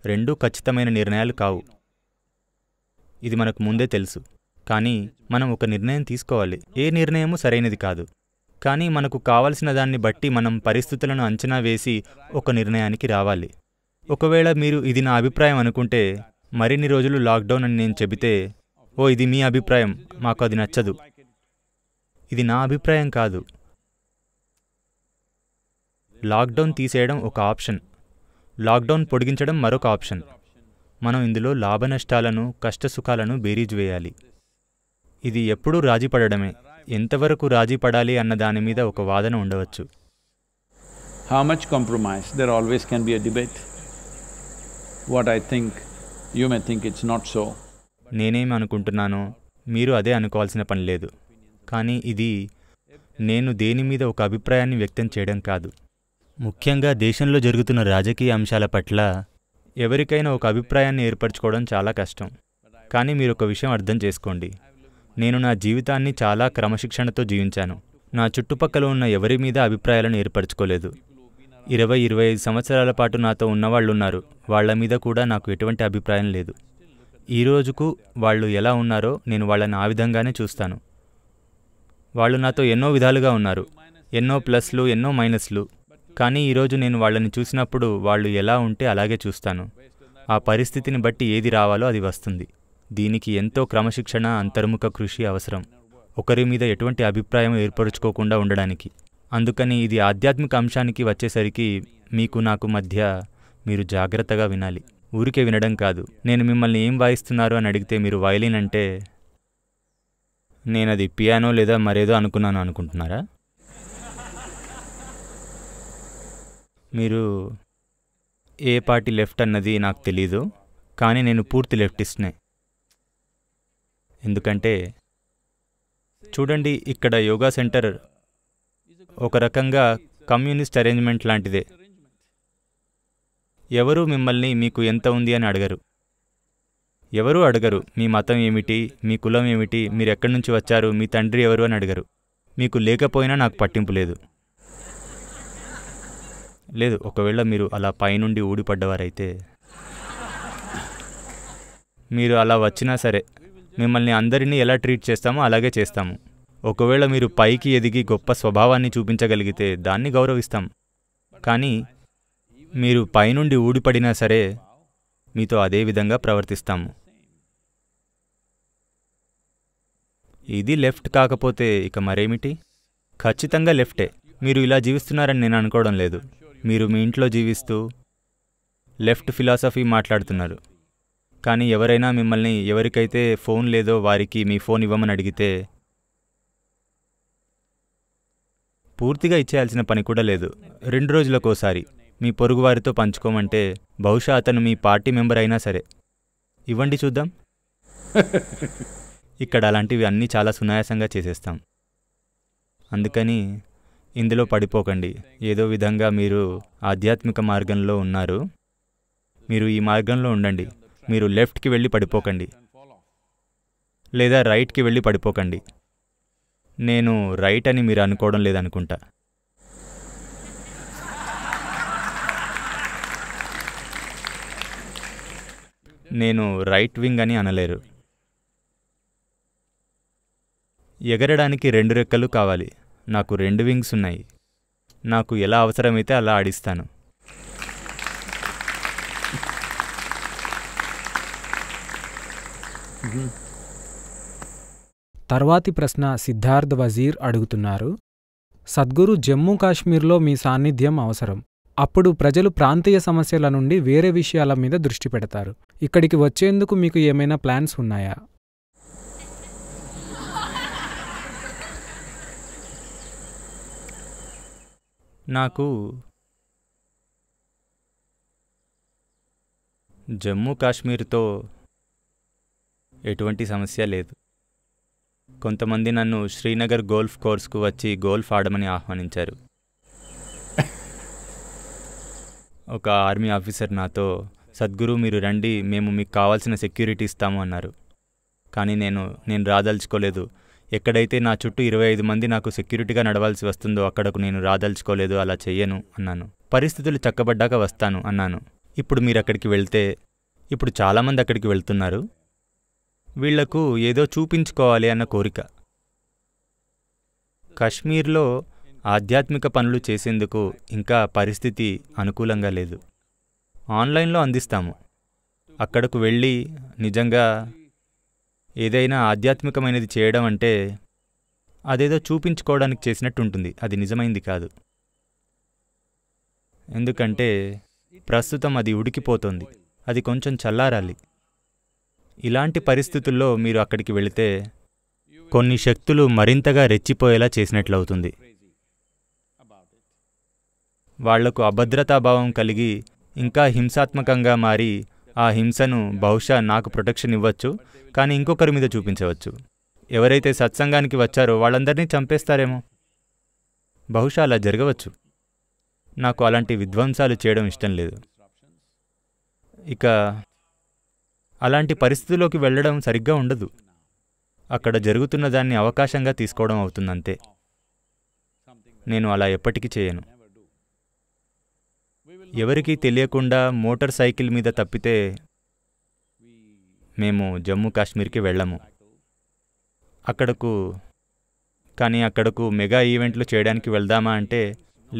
[SPEAKER 2] రెండూ ఖచ్చితమైన నిర్ణయాలు కావు ఇది మనకు ముందే తెలుసు కానీ మనం ఒక నిర్ణయం తీసుకోవాలి ఏ నిర్ణయము సరైనది కాదు కానీ మనకు కావలసిన దాన్ని బట్టి మనం పరిస్థితులను అంచనా వేసి ఒక నిర్ణయానికి రావాలి ఒకవేళ మీరు ఇది నా అభిప్రాయం అనుకుంటే మరిన్ని రోజులు లాక్డౌన్ అని నేను చెబితే ఓ ఇది మీ అభిప్రాయం మాకు అది నచ్చదు ఇది నా అభిప్రాయం కాదు లాక్డౌన్ తీసేయడం ఒక ఆప్షన్ లాక్డౌన్ పొడిగించడం మరొక ఆప్షన్ మనం ఇందులో లాభనష్టాలను కష్టసుఖాలను బేరీజ్ వేయాలి ఇది ఎప్పుడూ రాజీ పడడమే ఎంతవరకు రాజీ పడాలి అన్న దాని మీద ఒక వాదన ఉండవచ్చు how much compromise there always can be a debate what I think you may think it's not so నేనేం అనుకుంటున్నానో మీరు అదే అనుకోవాల్సిన పని లేదు కానీ ఇది నేను దేని మీద ఒక అభిప్రాయాన్ని వ్యక్తం చేయడం కాదు ముఖ్యంగా దేశంలో జరుగుతున్న రాజకీయ అంశాల పట్ల ఎవరికైనా ఒక అభిప్రాయాన్ని ఏర్పరచుకోవడం చాలా కష్టం కానీ మీరు ఒక విషయం అర్థం చేసుకోండి నేను నా జీవితాన్ని చాలా క్రమశిక్షణతో జీవించాను నా చుట్టుపక్కల ఉన్న ఎవరి మీద అభిప్రాయాలను ఏర్పరచుకోలేదు ఇరవై ఇరవై ఐదు సంవత్సరాల పాటు నాతో ఉన్నవాళ్ళు ఉన్నారు వాళ్ళ మీద కూడా నాకు ఎటువంటి అభిప్రాయం లేదు ఈ రోజుకు వాళ్ళు ఎలా ఉన్నారో నేను వాళ్ళని ఆ విధంగానే చూస్తాను వాళ్ళు నాతో ఎన్నో విధాలుగా ఉన్నారు ఎన్నో ప్లస్లు ఎన్నో మైనస్లు కానీ ఈరోజు నేను వాళ్ళని చూసినప్పుడు వాళ్ళు ఎలా ఉంటే అలాగే చూస్తాను ఆ పరిస్థితిని బట్టి ఏది రావాలో అది వస్తుంది దీనికి ఎంతో క్రమశిక్షణ అంతర్ముఖ కృషి అవసరం ఒకరి మీద ఎటువంటి అభిప్రాయం ఏర్పరచుకోకుండా ఉండడానికి అందుకని ఇది ఆధ్యాత్మిక అంశానికి వచ్చేసరికి మీకు నాకు మధ్య మీరు జాగ్రత్తగా వినాలి ఊరికే వినడం కాదు నేను మిమ్మల్ని ఏం వాయిస్తున్నారు అని అడిగితే మీరు వయలిన్ అంటే నేను అది పియానో లేదా మరేదో అనుకున్నాను అనుకుంటున్నారా మీరు ఏ పార్టీ లెఫ్ట్ అన్నది నాకు తెలీదు కానీ నేను పూర్తి లెఫ్టిస్ట్నే ఎందుకంటే చూడండి ఇక్కడ యోగా సెంటర్ ఒక రకంగా కమ్యూనిస్ట్ అరేంజ్మెంట్ లాంటిదే ఎవరు మిమ్మల్ని మీకు ఎంత ఉంది అని అడగరు ఎవరూ అడగరు మీ మతం ఏమిటి మీ కులం ఏమిటి మీరు ఎక్కడి నుంచి వచ్చారు మీ తండ్రి ఎవరు అని అడగరు మీకు లేకపోయినా నాకు పట్టింపు లేదు లేదు ఒకవేళ మీరు అలా పైనుండి ఊడిపడ్డవారైతే మీరు అలా వచ్చినా సరే మిమ్మల్ని అందరినీ ఎలా ట్రీట్ చేస్తామో అలాగే చేస్తాము ఒకవేళ మీరు పైకి ఎదిగి గొప్ప స్వభావాన్ని చూపించగలిగితే దాన్ని గౌరవిస్తాం కానీ మీరు పైనుండి ఊడిపడినా సరే మీతో అదే విధంగా ప్రవర్తిస్తాము ఇది లెఫ్ట్ కాకపోతే ఇక మరేమిటి ఖచ్చితంగా లెఫ్టే మీరు ఇలా జీవిస్తున్నారని నేను అనుకోవడం లేదు మీరు మీ ఇంట్లో జీవిస్తూ లెఫ్ట్ ఫిలాసఫీ మాట్లాడుతున్నారు కానీ ఎవరైనా మిమ్మల్ని ఎవరికైతే ఫోన్ లేదో వారికి మీ ఫోన్ ఇవ్వమని అడిగితే పూర్తిగా ఇచ్చేయాల్సిన పని కూడా లేదు రెండు రోజులకోసారి మీ పొరుగువారితో పంచుకోమంటే బహుశా అతను మీ పార్టీ మెంబర్ అయినా సరే ఇవ్వండి చూద్దాం ఇక్కడ అలాంటివి అన్నీ చాలా సునాయాసంగా చేసేస్తాం అందుకని ఇందులో పడిపోకండి ఏదో విధంగా మీరు ఆధ్యాత్మిక మార్గంలో ఉన్నారు మీరు ఈ మార్గంలో ఉండండి మీరు లెఫ్ట్కి వెళ్ళి పడిపోకండి లేదా రైట్కి వెళ్ళి పడిపోకండి నేను రైట్ అని మీరు అనుకోవడం లేదనుకుంటా నేను రైట్ వింగ్ అని అనలేరు ఎగరడానికి రెండు రెక్కలు కావాలి నాకు రెండు వింగ్స్ ఉన్నాయి నాకు ఎలా అవసరమైతే అలా ఆడిస్తాను తర్వాతి ప్రశ్న సిద్ధార్థ్ వజీర్ అడుగుతున్నారు సద్గురు జమ్మూ కాశ్మీర్లో మీ సాన్నిధ్యం అవసరం అప్పుడు ప్రజలు ప్రాంతీయ సమస్యల నుండి వేరే విషయాల మీద దృష్టి పెడతారు ఇక్కడికి వచ్చేందుకు మీకు ఏమైనా ప్లాన్స్ ఉన్నాయా నాకు జమ్మూ కాశ్మీర్తో ఎటువంటి సమస్య లేదు కొంతమంది నన్ను శ్రీనగర్ గోల్ఫ్ కోర్స్కు వచ్చి గోల్ఫ్ ఆడమని ఆహ్వానించారు ఒక ఆర్మీ ఆఫీసర్ నాతో సద్గురు మీరు రండి మేము మీకు కావాల్సిన సెక్యూరిటీ ఇస్తాము అన్నారు కానీ నేను నేను రాదలుచుకోలేదు ఎక్కడైతే నా చుట్టూ ఇరవై ఐదు మంది నాకు సెక్యూరిటీగా నడవాల్సి వస్తుందో అక్కడకు నేను రాదలుచుకోలేదు అలా చెయ్యను అన్నాను పరిస్థితులు చక్కబడ్డాక వస్తాను అన్నాను ఇప్పుడు మీరు అక్కడికి వెళ్తే ఇప్పుడు చాలామంది అక్కడికి వెళ్తున్నారు వీళ్లకు ఏదో చూపించుకోవాలి అన్న కోరిక కశ్మీర్లో ఆధ్యాత్మిక పనులు చేసేందుకు ఇంకా పరిస్థితి అనుకూలంగా లేదు ఆన్లైన్లో అందిస్తాము అక్కడకు వెళ్ళి నిజంగా ఏదైనా ఆధ్యాత్మికమైనది చేయడం అంటే అదేదో చూపించుకోవడానికి చేసినట్టు ఉంటుంది అది నిజమైంది కాదు ఎందుకంటే ప్రస్తుతం అది ఉడికిపోతుంది అది కొంచెం చల్లారాలి ఇలాంటి పరిస్థితుల్లో మీరు అక్కడికి వెళితే కొన్ని శక్తులు మరింతగా రెచ్చిపోయేలా చేసినట్లవుతుంది వాళ్లకు అభద్రతాభావం కలిగి ఇంకా హింసాత్మకంగా మారి ఆ హింసను బహుశా నాకు ప్రొటెక్షన్ ఇవ్వచ్చు కానీ ఇంకొకరి మీద చూపించవచ్చు ఎవరైతే సత్సంగానికి వచ్చారో వాళ్ళందరినీ చంపేస్తారేమో బహుశా అలా జరగవచ్చు నాకు అలాంటి విధ్వంసాలు చేయడం ఇష్టం లేదు ఇక అలాంటి పరిస్థితుల్లోకి వెళ్ళడం సరిగ్గా ఉండదు అక్కడ జరుగుతున్న దాన్ని అవకాశంగా తీసుకోవడం అవుతుందంతే నేను అలా ఎప్పటికీ చేయను ఎవరికీ తెలియకుండా మోటార్ సైకిల్ మీద తప్పితే మేము జమ్మూ కాశ్మీర్కి వెళ్ళము అక్కడకు కానీ అక్కడకు మెగా ఈవెంట్లు చేయడానికి వెళ్దామా అంటే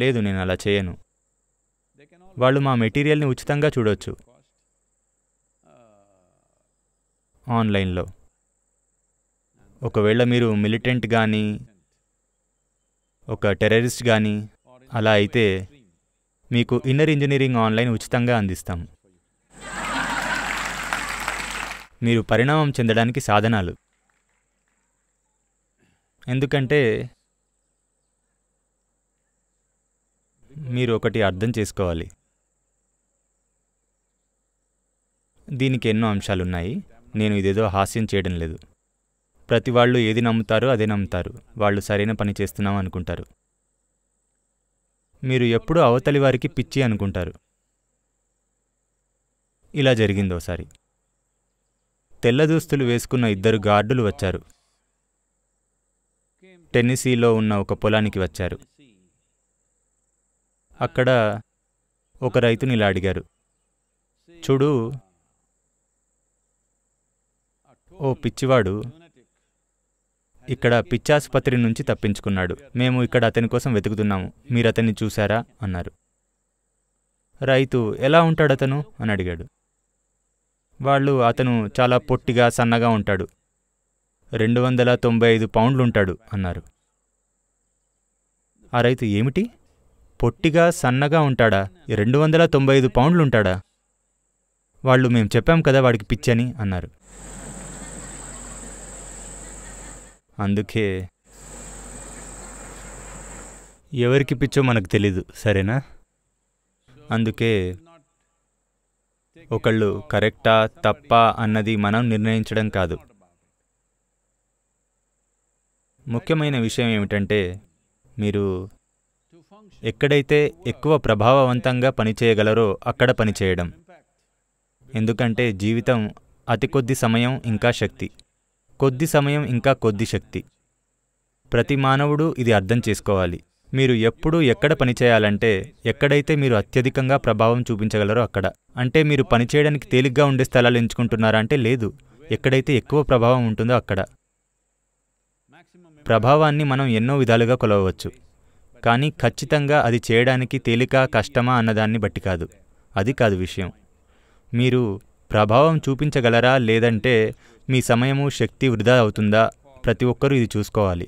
[SPEAKER 2] లేదు నేను అలా చేయను వాళ్ళు మా మెటీరియల్ని ఉచితంగా చూడొచ్చు ఆన్లైన్లో ఒకవేళ మీరు మిలిటెంట్ కానీ ఒక టెర్రరిస్ట్ కానీ అలా అయితే మీకు ఇన్నర్ ఇంజనీరింగ్ ఆన్లైన్ ఉచితంగా అందిస్తాం మీరు పరిణామం చెందడానికి సాధనాలు ఎందుకంటే మీరు ఒకటి అర్థం చేసుకోవాలి దీనికి ఎన్నో అంశాలున్నాయి నేను ఇదేదో హాస్యం చేయడం లేదు ప్రతి వాళ్ళు ఏది నమ్ముతారో అదే నమ్ముతారు వాళ్ళు సరైన పని చేస్తున్నాం అనుకుంటారు మీరు ఎప్పుడూ అవతలి వారికి పిచ్చి అనుకుంటారు ఇలా జరిగిందోసారి తెల్ల దుస్తులు వేసుకున్న ఇద్దరు గార్డులు వచ్చారు టెన్నిసీలో ఉన్న ఒక పొలానికి వచ్చారు అక్కడ ఒక రైతుని ఇలా అడిగారు చూడు ఓ పిచ్చివాడు ఇక్కడ పిచ్చాసుపత్రి నుంచి తప్పించుకున్నాడు మేము ఇక్కడ అతని కోసం వెతుకుతున్నాము మీరు అతన్ని చూశారా అన్నారు రైతు ఎలా ఉంటాడు అతను అని అడిగాడు వాళ్ళు అతను చాలా పొట్టిగా సన్నగా ఉంటాడు రెండు వందల తొంభై ఐదు పౌండ్లుంటాడు అన్నారు ఆ రైతు ఏమిటి పొట్టిగా సన్నగా ఉంటాడా రెండు వందల తొంభై ఐదు పౌండ్లుంటాడా వాళ్ళు మేము చెప్పాం కదా వాడికి పిచ్చని అన్నారు అందుకే ఎవరికి పిచ్చో మనకు తెలీదు సరేనా అందుకే ఒకళ్ళు కరెక్టా తప్ప అన్నది మనం నిర్ణయించడం కాదు ముఖ్యమైన విషయం ఏమిటంటే మీరు ఎక్కడైతే ఎక్కువ ప్రభావవంతంగా పనిచేయగలరో అక్కడ పనిచేయడం ఎందుకంటే జీవితం అతి కొద్ది సమయం ఇంకా శక్తి కొద్ది సమయం ఇంకా కొద్ది శక్తి ప్రతి మానవుడు ఇది అర్థం చేసుకోవాలి మీరు ఎప్పుడు ఎక్కడ పనిచేయాలంటే ఎక్కడైతే మీరు అత్యధికంగా ప్రభావం చూపించగలరో అక్కడ అంటే మీరు పనిచేయడానికి తేలిగ్గా ఉండే స్థలాలు ఎంచుకుంటున్నారా అంటే లేదు ఎక్కడైతే ఎక్కువ ప్రభావం ఉంటుందో అక్కడ ప్రభావాన్ని మనం ఎన్నో విధాలుగా కొలవవచ్చు కానీ ఖచ్చితంగా అది చేయడానికి తేలిక కష్టమా అన్నదాన్ని బట్టి కాదు అది కాదు విషయం మీరు ప్రభావం చూపించగలరా లేదంటే మీ సమయము శక్తి వృధా అవుతుందా ప్రతి ఒక్కరూ ఇది చూసుకోవాలి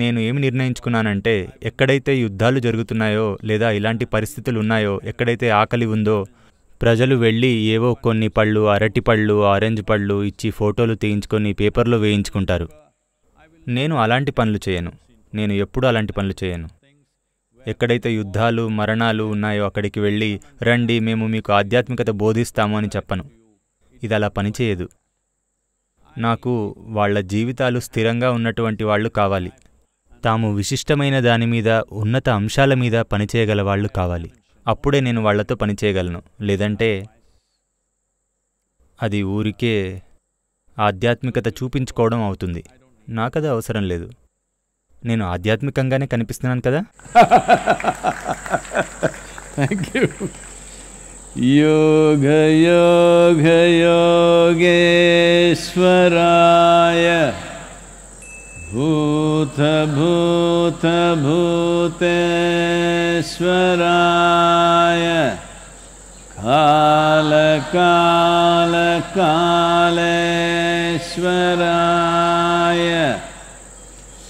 [SPEAKER 2] నేను ఏమి నిర్ణయించుకున్నానంటే ఎక్కడైతే యుద్ధాలు జరుగుతున్నాయో లేదా ఇలాంటి పరిస్థితులు ఉన్నాయో ఎక్కడైతే ఆకలి ఉందో ప్రజలు వెళ్ళి ఏవో కొన్ని పళ్ళు అరటి పళ్ళు ఆరెంజ్ పళ్ళు ఇచ్చి ఫోటోలు తీయించుకొని పేపర్లో వేయించుకుంటారు నేను అలాంటి పనులు చేయను నేను ఎప్పుడు అలాంటి పనులు చేయను ఎక్కడైతే యుద్ధాలు మరణాలు ఉన్నాయో అక్కడికి వెళ్ళి రండి మేము మీకు ఆధ్యాత్మికత బోధిస్తాము అని చెప్పను ఇది అలా పనిచేయదు నాకు వాళ్ల జీవితాలు స్థిరంగా ఉన్నటువంటి వాళ్ళు కావాలి తాము విశిష్టమైన దాని మీద ఉన్నత అంశాల మీద పనిచేయగల వాళ్ళు కావాలి అప్పుడే నేను వాళ్లతో పనిచేయగలను లేదంటే అది ఊరికే ఆధ్యాత్మికత చూపించుకోవడం అవుతుంది నాకది అవసరం లేదు నేను ఆధ్యాత్మికంగానే కనిపిస్తున్నాను కదా
[SPEAKER 1] योगयोगयोगेश्वराय भूतभूतभूतेश्वराय कालकालकालेश्वराय काल